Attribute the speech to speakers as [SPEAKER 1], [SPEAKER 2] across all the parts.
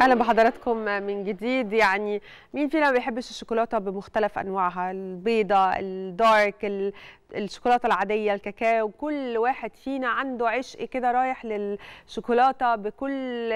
[SPEAKER 1] اهلا بحضراتكم من جديد يعني مين فينا ما بيحبش الشوكولاته بمختلف انواعها البيضه الدارك الشوكولاته العاديه الكاكاو كل واحد فينا عنده عشق كده رايح للشوكولاته بكل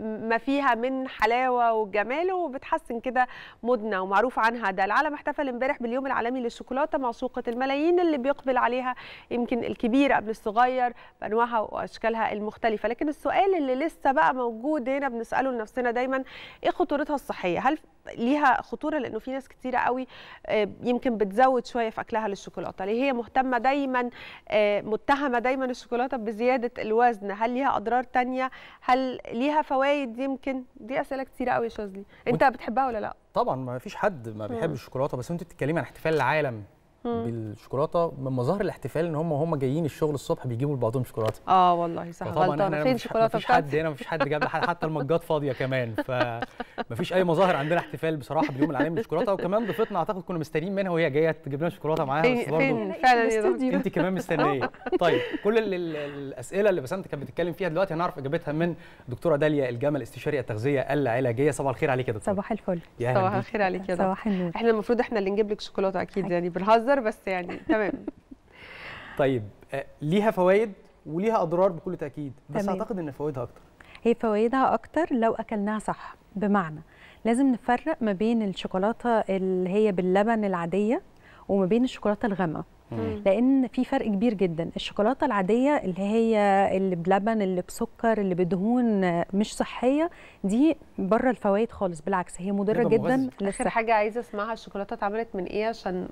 [SPEAKER 1] ما فيها من حلاوه وجمال وبتحسن كده مودنا ومعروف عنها ده العالم احتفل امبارح باليوم العالمي للشوكولاته معسوقه الملايين اللي بيقبل عليها يمكن الكبير قبل الصغير بانواعها واشكالها المختلفه لكن السؤال اللي لسه بقى موجود هنا بنساله لنفسنا عندنا دايما ايه خطورتها الصحيه هل ليها خطوره لانه في ناس كتيره قوي آه، يمكن بتزود شويه في اكلها للشوكولاته اللي هي مهتمه دايما آه، متهمه دايما الشوكولاته بزياده الوزن هل ليها اضرار تانية هل ليها فوائد يمكن دي اسئله كتيره قوي يا شاذلي انت بتحبها ولا لا
[SPEAKER 2] طبعا ما فيش حد ما بيحبش الشوكولاته بس انت بتتكلمي عن احتفال العالم بالشوكولاته من مظاهر الاحتفال ان هم هم جايين الشغل الصبح بيجيبوا لبعضهم شوكولاته
[SPEAKER 1] اه والله صح طبعا احنا فين الشوكولاته مفيش حد
[SPEAKER 2] هنا مفيش حد جاب حتى المجات فاضيه كمان فمفيش اي مظاهر عندنا احتفال بصراحه باليوم العالمي للشوكولاته وكمان ضيفتنا اعتقد كنا مستنيين منها وهي جايه تجيب لنا شوكولاته معاها بس برضه فعلا انت كمان مستنيه طيب كل الاسئله اللي بسنت كانت بتتكلم فيها دلوقتي هنعرف اجابتها من دكتوره داليا الجمل استشاري التغذيه العلاجيه صباح الخير عليك يا دكتوره صباح الفل صباح الخير
[SPEAKER 1] عليك يا دكتوره صباح النور احنا المفروض احنا اللي نجيب لك شوكولاته اكيد أيوة. يعني بنهزر اكتر بس يعني تمام
[SPEAKER 2] طيب آه، ليها فوائد وليها اضرار بكل تاكيد بس تمام. اعتقد ان فوائدها اكتر
[SPEAKER 1] هي فوائدها اكتر لو
[SPEAKER 3] اكلناها صح بمعنى لازم نفرق ما بين الشوكولاته اللي هي باللبن العاديه وما بين الشوكولاته الغامقه لان في فرق كبير جدا الشوكولاته العاديه اللي هي اللي بلبن اللي بسكر اللي بدهون مش صحيه دي بره الفوائد خالص بالعكس هي مضره جدا اخر حاجه
[SPEAKER 1] عايزه اسمعها الشوكولاته اتعملت من ايه عشان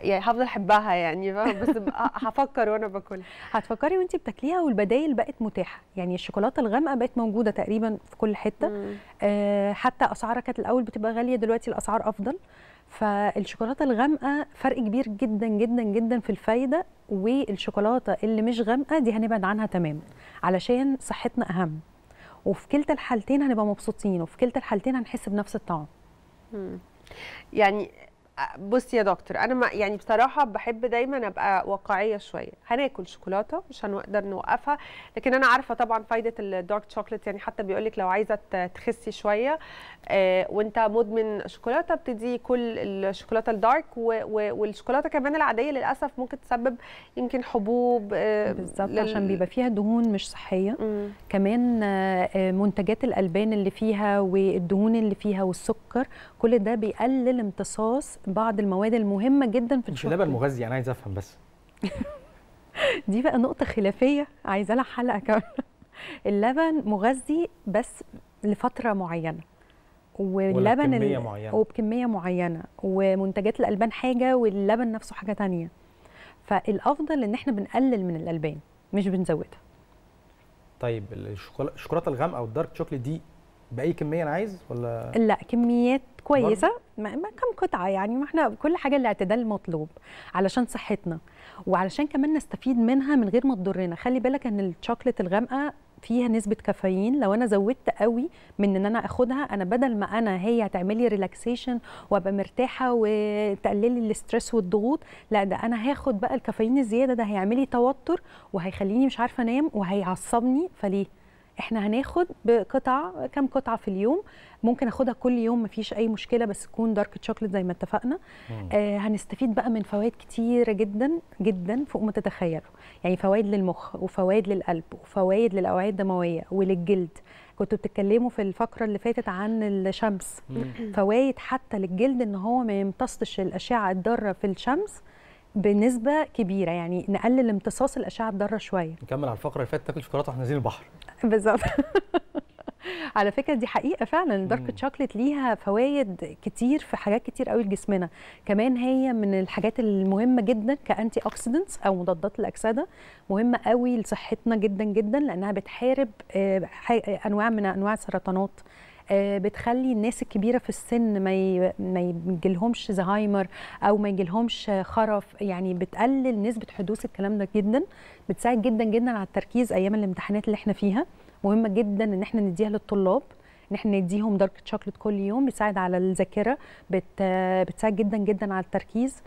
[SPEAKER 1] يعني هفضل احبها يعني بس هفكر وانا باكلها
[SPEAKER 3] هتفكري وانت بتاكليها والبدايل بقت متاحه يعني الشوكولاته الغامقه بقت موجوده تقريبا في كل حته آه حتى اسعارها كانت الاول بتبقى غاليه دلوقتي الاسعار افضل فالشوكولاته الغامقه فرق كبير جدا جدا جدا في الفايده والشوكولاته اللي مش غامقه دي هنبعد عنها تماما علشان صحتنا اهم وفي كلتا الحالتين هنبقى مبسوطين وفي كلتا الحالتين هنحس بنفس الطعم
[SPEAKER 1] يعني بصي يا دكتور انا ما يعني بصراحه بحب دايما ابقى واقعيه شويه هناكل شوكولاته مش هنقدر نوقفها لكن انا عارفه طبعا فايده الدارك شوكليت يعني حتى بيقول لك لو عايزه تخسي شويه آه وانت مدمن شوكولاته ابتدي كل الشوكولاته الدارك والشوكولاته كمان العاديه للاسف ممكن تسبب يمكن حبوب آه بالظبط لل... عشان بيبقى فيها دهون مش صحيه مم. كمان آه, آه، منتجات الالبان
[SPEAKER 3] اللي فيها والدهون اللي فيها والسكر كل ده بيقلل امتصاص بعض المواد المهمه جدا في مش اللبن مغذي
[SPEAKER 2] انا يعني عايز افهم بس
[SPEAKER 3] دي بقى نقطه خلافيه عايزه لها حلقه كمان اللبن مغذي بس لفتره معينه واللبن بكمية ال... معينة. وبكميه معينه ومنتجات الالبان حاجه واللبن نفسه حاجه تانية فالافضل ان احنا بنقلل من الالبان مش بنزودها
[SPEAKER 2] طيب الشوكولاته الغامقه او الدارك شوكليت دي باي كميه انا عايز ولا لا
[SPEAKER 3] كميات كويسه ما كم قطعه يعني ما احنا كل حاجه الاعتدال المطلوب علشان صحتنا وعلشان كمان نستفيد منها من غير ما تضرنا خلي بالك ان الشوكليت الغامقه فيها نسبه كافيين لو انا زودت قوي من ان انا اخدها انا بدل ما انا هي هتعملي ريلاكسيشن وابقى مرتاحه وتقللي الاسترس والضغوط لا ده انا هاخد بقى الكافيين الزياده ده هيعملي توتر وهيخليني مش عارفه انام وهيعصبني فليه احنا هناخد بقطع كم قطعه في اليوم ممكن اخدها كل يوم مفيش اي مشكله بس تكون دارك تشوكلت زي ما اتفقنا آه هنستفيد بقى من فوائد كتيره جدا جدا فوق ما تتخيلوا يعني فوائد للمخ وفوائد للقلب وفوائد للاوعيه الدمويه وللجلد كنتوا بتتكلموا في الفقره اللي فاتت عن الشمس فوائد حتى للجلد ان هو ما يمتصش الاشعه الضاره في الشمس بنسبه كبيره يعني نقلل امتصاص الاشعه الضاره شويه
[SPEAKER 2] نكمل على الفقره اللي فاتت تاكل شوكولاته واحنا نازلين البحر
[SPEAKER 3] بالظبط على فكره دي حقيقه فعلا دارك تشوكلت ليها فوائد كتير في حاجات كتير قوي لجسمنا كمان هي من الحاجات المهمه جدا كانتي اوكسيدنتس او مضادات الاكسده مهمه قوي لصحتنا جدا جدا لانها بتحارب آه، آه، انواع من انواع السرطانات آه، بتخلي الناس الكبيره في السن ما ما يجيلهمش زهايمر او ما يجيلهمش خرف يعني بتقلل نسبه حدوث الكلام ده جدا بتساعد جدا جدا على التركيز ايام الامتحانات اللي احنا فيها مهمه جدا ان احنا نديها للطلاب ان احنا نديهم دارك شوكليت كل يوم بيساعد على الذاكره بتساعد جدا جدا على التركيز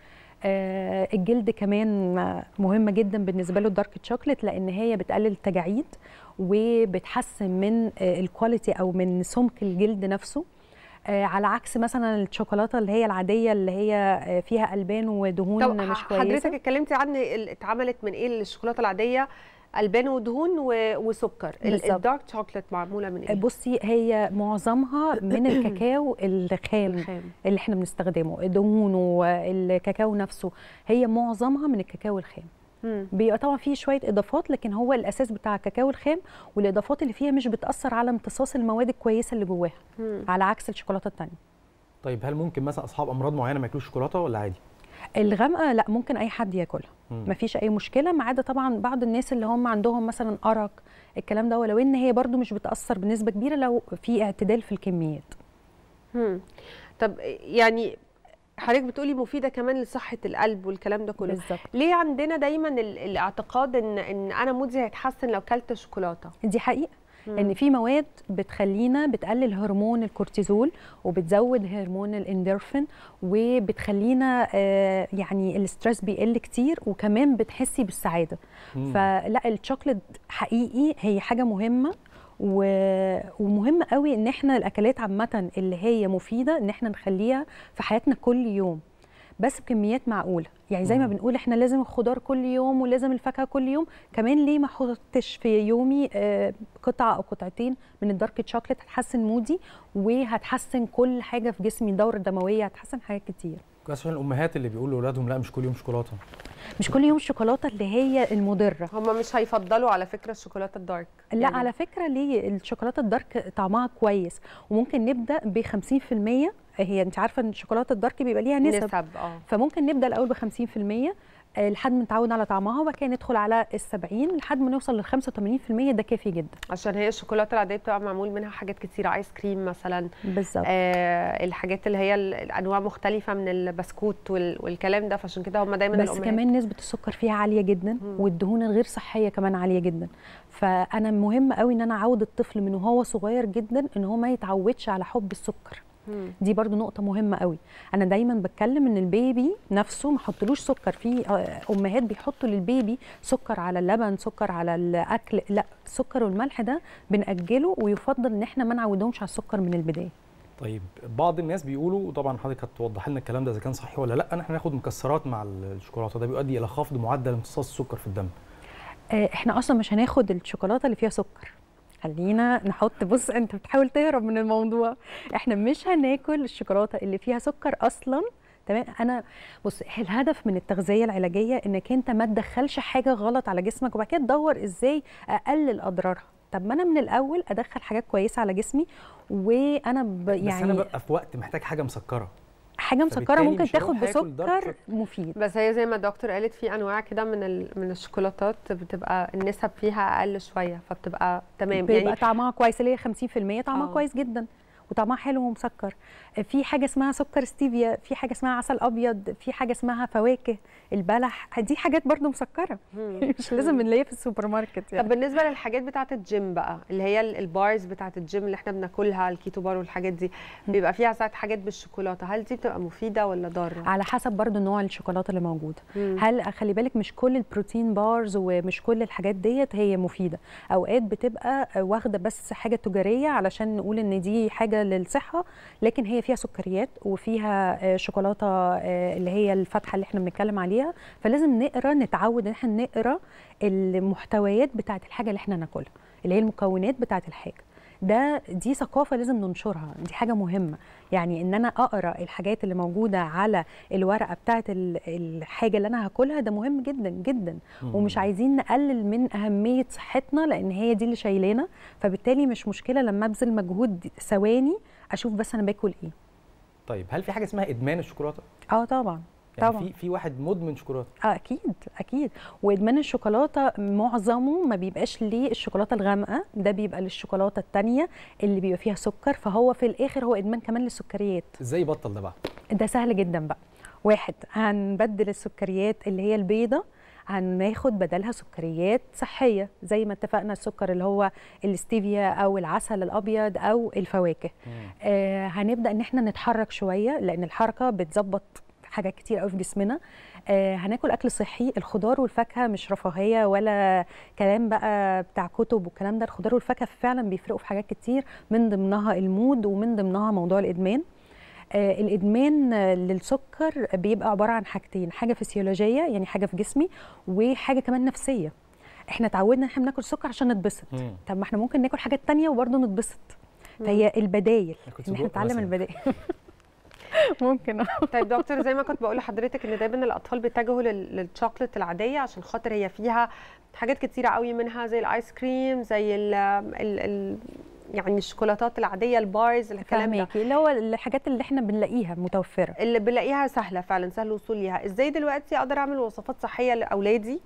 [SPEAKER 3] آه، الجلد كمان مهمه جدا بالنسبه له الدارك تشوكلت لان هي بتقلل التجاعيد وبتحسن من آه، الكواليتي او من سمك الجلد نفسه آه، على عكس مثلا الشوكولاته اللي هي العاديه اللي هي فيها البان ودهون طب مش كويسه حضرتك
[SPEAKER 1] اتكلمتي عن اتعملت من ايه الشوكولاته العاديه البان ودهون وسكر الدارك شوكليت معموله من ايه بصي هي
[SPEAKER 3] معظمها من الكاكاو الخام, الخام. اللي احنا بنستخدمه دهونه الكاكاو نفسه هي معظمها من الكاكاو الخام بيبقى طبعا فيه شويه اضافات لكن هو الاساس بتاع الكاكاو الخام والاضافات اللي فيها مش بتاثر على امتصاص المواد الكويسه اللي جواها على عكس الشوكولاته الثانيه
[SPEAKER 2] طيب هل ممكن مثلا اصحاب امراض معينه ما ياكلوش شوكولاته ولا عادي
[SPEAKER 3] الغامقه لا ممكن اي حد ياكلها مفيش اي مشكله ما عدا طبعا بعض الناس اللي هم عندهم مثلا ارق الكلام ده ولو ان هي برده مش بتاثر بنسبه كبيره لو في اعتدال في الكميات
[SPEAKER 1] مم. طب يعني حضرتك بتقولي مفيده كمان لصحه القلب والكلام ده كله بالزبط. ليه عندنا دايما الاعتقاد ان ان انا مودي هيتحسن لو كلت شوكولاته
[SPEAKER 3] دي حقيقه ان في مواد بتخلينا بتقلل هرمون الكورتيزول وبتزود هرمون الاندورفين وبتخلينا آه، يعني الاسترس بيقل كتير وكمان بتحسي بالسعاده مم. فلا الشوكليت حقيقي هي حاجه مهمه و... ومهم قوي ان احنا الاكلات عامه اللي هي مفيده ان احنا نخليها في حياتنا كل يوم بس بكميات معقوله يعني زي ما بنقول احنا لازم الخضار كل يوم ولازم الفاكهه كل يوم كمان ليه ما احطش في يومي آه، قطعه او قطعتين من الدارك تشوكلت هتحسن مودي وهتحسن كل حاجه في جسمي الدوره الدمويه هتحسن حاجات كتير
[SPEAKER 2] عشان الامهات اللي بيقولوا لاولادهم لا مش كل يوم شوكولاته
[SPEAKER 3] مش كل يوم شوكولاته اللي هي المضره هم مش
[SPEAKER 1] هيفضلوا على فكره الشوكولاته الدارك
[SPEAKER 3] لا يعني. على فكره ليه الشوكولاته الدارك طعمها كويس وممكن نبدا ب 50% هي انت عارفه ان الشوكولاته الدارك بيبقى ليها نسب, نسب. آه. فممكن نبدا الاول ب 50% لحد ما نتعود على طعمها وبعد كده ندخل على ال 70 لحد ما نوصل لل 85% ده كافي جدا
[SPEAKER 1] عشان هي الشوكولاته العاديه بتبقى معمول منها حاجات كتير ايس كريم مثلا بالظبط آه الحاجات اللي هي الانواع مختلفه من البسكوت والكلام ده فعشان كده هم دايما بس الأمهات. كمان
[SPEAKER 3] نسبه السكر فيها عاليه جدا م. والدهون الغير صحيه كمان عاليه جدا فانا مهم قوي ان انا اعود الطفل من وهو صغير جدا ان هو ما يتعودش على حب السكر دي برضو نقطه مهمه قوي انا دايما بتكلم ان البيبي نفسه ما حطلوش سكر في آه، امهات بيحطوا للبيبي سكر على اللبن سكر على الاكل لا السكر والملح ده بناجله ويفضل ان احنا ما نعودهمش على السكر من البدايه
[SPEAKER 2] طيب بعض الناس بيقولوا طبعا حضرتك هتوضح لنا الكلام ده اذا كان صحيح ولا لا ان احنا ناخد مكسرات مع الشوكولاته ده بيؤدي الى خفض معدل امتصاص السكر في الدم آه،
[SPEAKER 3] احنا اصلا مش هناخد الشوكولاته اللي فيها سكر خلينا نحط بص انت بتحاول تهرب من الموضوع احنا مش هناكل الشوكولاته اللي فيها سكر اصلا تمام انا بص الهدف من التغذيه العلاجيه انك انت ما تدخلش حاجه غلط على جسمك وبعد كده تدور ازاي اقلل اضرارها طب ما انا من الاول ادخل حاجات كويسه على جسمي
[SPEAKER 1] وانا ب... يعني بس انا ببقى
[SPEAKER 2] يعني في وقت محتاج حاجه مسكره
[SPEAKER 1] حاجه مسكره ممكن تاخد بسكر مفيد بس هي زي ما الدكتور قالت في انواع كده من ال... من الشوكولاتات بتبقى النسب فيها اقل شويه فبتبقى تمام بيبقى يعني طعمها كويس اللي هي 50% طعمها أوه. كويس
[SPEAKER 3] جدا وطعمها حلو ومسكر في حاجه اسمها سكر ستيفيا في حاجه اسمها عسل ابيض
[SPEAKER 1] في حاجه اسمها فواكه البلح دي حاجات برده مسكره مش لازم نلاقيها في السوبر ماركت يعني. طب بالنسبه للحاجات بتاعه الجيم بقى اللي هي البارز بتاعه الجيم اللي احنا بناكلها الكيتو بار والحاجات دي بيبقى فيها ساعات حاجات بالشوكولاته هل دي بتبقى مفيده ولا ضاره على حسب برده نوع الشوكولاته اللي موجوده
[SPEAKER 3] هل خلي بالك مش كل البروتين بارز ومش كل الحاجات ديت هي مفيده اوقات بتبقى واخده بس حاجه تجاريه علشان نقول ان دي حاجه مفيده للصحه لكن هي فيها سكريات وفيها آه، شوكولاته آه، اللي هي الفاتحه اللي احنا بنتكلم عليها فلازم نقرا نتعود ان احنا نقرا المحتويات بتاعه الحاجه اللي احنا ناكلها اللي هي المكونات بتاعه الحاجه ده دي ثقافه لازم ننشرها دي حاجه مهمه يعني ان انا اقرا الحاجات اللي موجوده على الورقه بتاعه الحاجه اللي انا هاكلها ده مهم جدا جدا مم. ومش عايزين نقلل من اهميه صحتنا لان هي دي اللي شايلانا فبالتالي مش مشكله لما ابذل مجهود ثواني اشوف بس انا باكل ايه
[SPEAKER 2] طيب هل في حاجه اسمها ادمان الشوكولاته
[SPEAKER 3] اه طبعا يعني طبعا في
[SPEAKER 2] في واحد مدمن شوكولاته
[SPEAKER 3] اه اكيد اكيد وادمان الشوكولاته معظمه ما بيبقاش للشوكولاته الغامقه ده بيبقى للشوكولاته الثانيه اللي بيبقى فيها سكر فهو في الاخر هو ادمان كمان للسكريات
[SPEAKER 2] ازاي يبطل ده بقى
[SPEAKER 3] ده سهل جدا بقى واحد هنبدل السكريات اللي هي البيضه هناخد بدلها سكريات صحيه زي ما اتفقنا السكر اللي هو الاستيفيا او العسل الابيض او الفواكه آه هنبدا ان احنا نتحرك شويه لان الحركه بتظبط حاجات كتير قوي في جسمنا آه هناكل اكل صحي الخضار والفاكهه مش رفاهيه ولا كلام بقى بتاع كتب والكلام ده الخضار والفاكهه فعلا بيفرقوا في حاجات كتير من ضمنها المود ومن ضمنها موضوع الادمان آه، الادمان للسكر بيبقى عباره عن حاجتين حاجه فسيولوجيه يعني حاجه في جسمي وحاجه كمان نفسيه احنا اتعودنا ان احنا بناكل سكر عشان نتبسط طب ما احنا ممكن ناكل حاجات تانية وبرضه نتبسط فهي البدايل ان احنا نتعلم البدايل
[SPEAKER 1] ممكن طيب دكتور زي ما كنت بقول لحضرتك ان دايما الاطفال بيتجهوا للشوكليت العاديه عشان خاطر هي فيها حاجات كتيره قوي منها زي الايس كريم زي ال يعني الشوكولاتات العاديه البارز الكلام ده اللي هو الحاجات اللي احنا بنلاقيها متوفره اللي بنلاقيها سهله فعلا سهل الوصول ليها ازاي دلوقتي اقدر اعمل وصفات صحيه لاولادي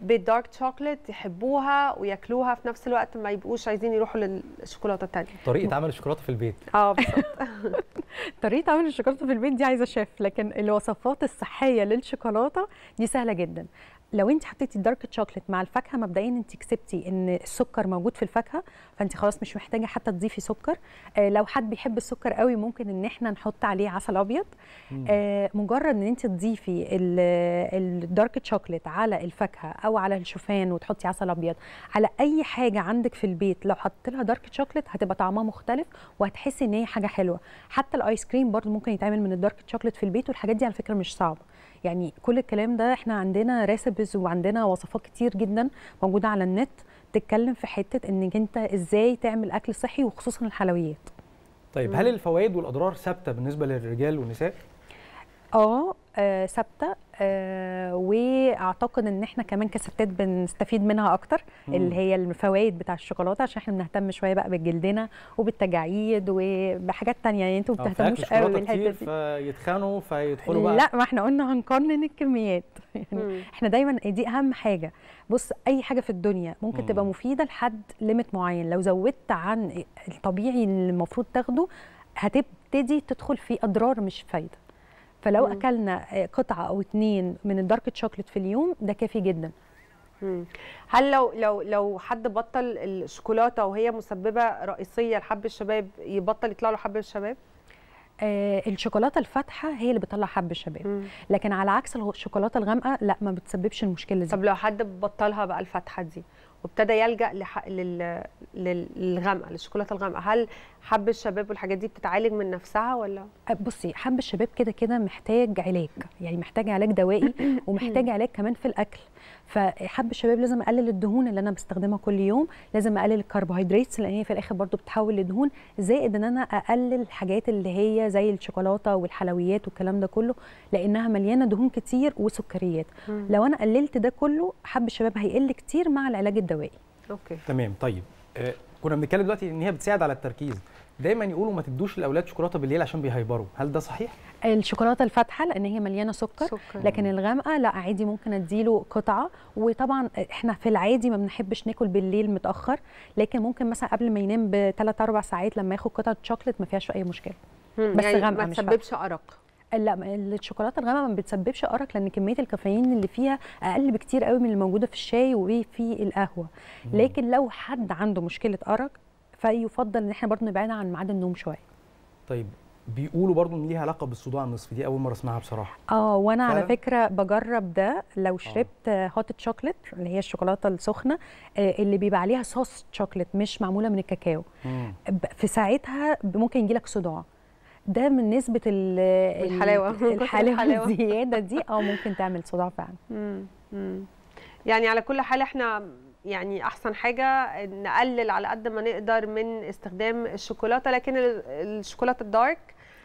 [SPEAKER 1] بالدارك آه، شوكليت يحبوها وياكلوها في نفس الوقت ما يبقوش عايزين يروحوا للشوكولاته الثانيه طريقه
[SPEAKER 2] عمل الشوكولاته في البيت
[SPEAKER 1] اه بالظبط طريقه عمل الشوكولاته في البيت دي عايزه شيف لكن
[SPEAKER 3] الوصفات الصحيه للشوكولاته دي سهله جدا لو انت حطيتي الدارك تشوكلت مع الفاكهه مبدئيا انت كسبتي ان السكر موجود في الفاكهه فانت خلاص مش محتاجه حتى تضيفي سكر آه لو حد بيحب السكر قوي ممكن ان احنا نحط عليه عسل ابيض آه مجرد ان انت تضيفي الدارك تشوكلت على الفاكهه او على الشوفان وتحطي عسل ابيض على اي حاجه عندك في البيت لو حطيت لها دارك تشوكلت هتبقى طعمها مختلف وهتحسي ان هي حاجه حلوه حتى الايس كريم برده ممكن يتعمل من الدارك تشوكلت في البيت والحاجات دي على فكره مش صعبه يعني كل الكلام ده احنا عندنا ريسبيز وعندنا وصفات كتير جدا موجوده على النت تتكلم في حته انك انت ازاي تعمل اكل صحي وخصوصا الحلويات
[SPEAKER 2] طيب هل الفوائد والاضرار ثابته بالنسبه للرجال والنساء
[SPEAKER 3] آه،, اه ثابته آه واعتقد ان احنا كمان كستات بنستفيد منها اكتر مم. اللي هي الفوائد بتاع الشوكولاته عشان احنا بنهتم شويه بقى بجلدنا وبالتجاعيد وبحاجات تانية يعني انتوا ما آه، بتهتموش قوي بالحته دي
[SPEAKER 2] فيتخنوا فيدخلوا بقى لا ما
[SPEAKER 3] احنا قلنا هنقنن الكميات يعني احنا دايما دي اهم حاجه بص اي حاجه في الدنيا ممكن مم. تبقى مفيده لحد ليميت معين لو زودت عن الطبيعي اللي المفروض تاخده هتبتدي تدخل في اضرار مش فايده فلو مم. اكلنا آه، قطعه او اتنين من الدارك شوكليت في اليوم ده كافي جدا
[SPEAKER 1] مم. هل لو لو لو حد بطل الشوكولاته وهي مسببه رئيسيه لحب الشباب يبطل يطلع له حب الشباب
[SPEAKER 3] آه الشوكولاته الفاتحه هي اللي بتطلع حب الشباب مم. لكن على عكس الشوكولاته الغامقه لا ما بتسببش المشكله دي طب
[SPEAKER 1] لو حد بطلها بقى الفاتحه دي وابتدى يلجا لح... لل... للغامقه للشوكولاته الغامقه هل حب الشباب والحاجات دي بتتعالج من نفسها ولا
[SPEAKER 3] بصي حب الشباب كده كده محتاج علاج يعني محتاج علاج دوائي ومحتاج علاج كمان في الاكل فحب الشباب لازم اقلل الدهون اللي انا بستخدمها كل يوم لازم اقلل الكربوهيدرات لان هي في الاخر برضو بتتحول لدهون زائد ان انا اقلل الحاجات اللي هي زي الشوكولاته والحلويات والكلام ده كله لانها مليانه دهون كتير وسكريات مم. لو انا قللت ده كله حب الشباب هيقل كتير مع العلاج الدوائي
[SPEAKER 2] اوكي تمام طيب آه، كنا بنتكلم دلوقتي ان هي بتساعد على التركيز دايما يقولوا ما تدوش الاولاد شوكولاته بالليل عشان بيهيبروا هل ده صحيح
[SPEAKER 3] الشوكولاته الفاتحه لان هي مليانه سكر, سكر. لكن الغامقه لا عادي ممكن اديله قطعه وطبعا احنا في العادي ما بنحبش ناكل بالليل متاخر لكن ممكن مثلا قبل ما ينام بثلاث اربع ساعات لما ياخد قطعه شوكليت ما فيهاش اي مشكله
[SPEAKER 1] بس يعني غامقه ما تسببش ارق
[SPEAKER 3] لا الشوكولاته الغامقه ما بتسببش ارق لان كميه الكافيين اللي فيها اقل بكتير قوي من الموجوده في الشاي وفي القهوه لكن لو حد عنده مشكله ارق فيفضل ان احنا برضه نبعد عن ميعاد النوم شويه
[SPEAKER 2] طيب بيقولوا برضو ان ليها علاقه بالصداع النصفي دي اول مره اسمعها بصراحه
[SPEAKER 3] اه وانا على فكره بجرب ده لو آه. شربت هوت شوكليت اللي هي الشوكولاته السخنه آه، اللي بيبقى عليها صوص شوكليت مش معموله من الكاكاو مم. في ساعتها ممكن يجي لك صداع ده من نسبه الحلاوه الحلاوه الزياده
[SPEAKER 1] دي اه ممكن تعمل صداع فعلا يعني على كل حال احنا يعني احسن حاجه نقلل على قد ما نقدر من استخدام الشوكولاته لكن الشوكولاته الدارك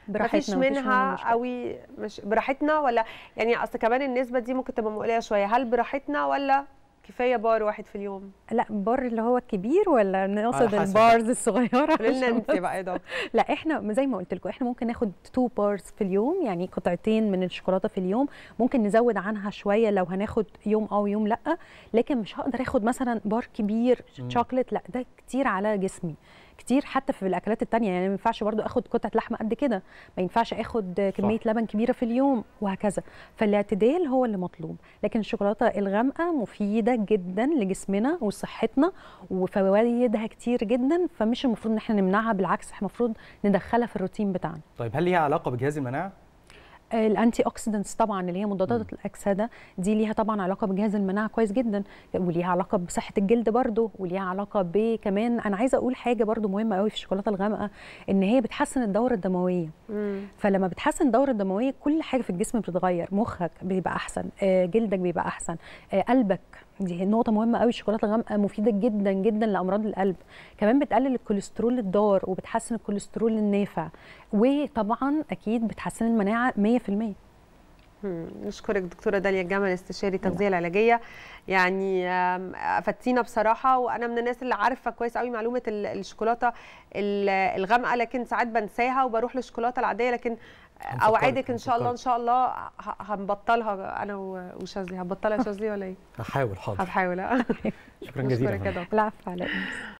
[SPEAKER 1] مفيش منها قوي مش براحتنا ولا يعني اصل كمان النسبه دي ممكن تبقى مقلقه شويه هل براحتنا ولا كفايه بار واحد في اليوم
[SPEAKER 3] لا بار اللي هو الكبير ولا نقصد البارز الصغيره قلنا انت بقى يا لا احنا زي ما قلت لكم احنا ممكن ناخد تو بارز في اليوم يعني قطعتين من الشوكولاته في اليوم ممكن نزود عنها شويه لو هناخد يوم او يوم لا لكن مش هقدر اخد مثلا بار كبير شوكليت لا ده كتير على جسمي كتير حتى في الاكلات التانية يعني ما ينفعش برده اخد قطعه لحمه قد كده ما ينفعش اخد كميه صح. لبن كبيره في اليوم وهكذا فالاعتدال هو اللي مطلوب لكن الشوكولاته الغامقه مفيده جدا لجسمنا وصحتنا وفوائدها كتير جدا فمش المفروض ان احنا نمنعها بالعكس احنا المفروض ندخلها في الروتين بتاعنا
[SPEAKER 2] طيب هل ليها علاقه بجهاز المناعه
[SPEAKER 3] الانتي اوكسيدنتس طبعا اللي هي مضادات الاكسده دي ليها طبعا علاقه بجهاز المناعه كويس جدا وليها علاقه بصحه الجلد برده وليها علاقه بكمان انا عايزه اقول حاجه برده مهمه قوي في الشوكولاته الغامقه ان هي بتحسن الدوره الدمويه مم. فلما بتحسن الدوره الدمويه كل حاجه في الجسم بتتغير مخك بيبقى احسن آه، جلدك بيبقى احسن آه، قلبك دي نقطة مهمة قوي الشوكولاتة الغامقة مفيدة جدا جدا لأمراض القلب كمان بتقلل الكوليسترول الضار وبتحسن الكوليسترول النافع وطبعا أكيد بتحسن المناعة 100%
[SPEAKER 1] نشكرك دكتوره داليا الجمل استشاري التغذيه العلاجيه يعني فتينا بصراحه وانا من الناس اللي عارفه كويس قوي معلومه الشوكولاته الغامقه لكن ساعات بنساها وبروح للشوكولاته العاديه لكن اوعدك ان شاء الله ان شاء الله هنبطلها انا وشاذلي هنبطلها شاذلي ولا ايه؟
[SPEAKER 2] هحاول حاضر
[SPEAKER 1] هحاول آه. شكرا جزيلا العفو على إيه؟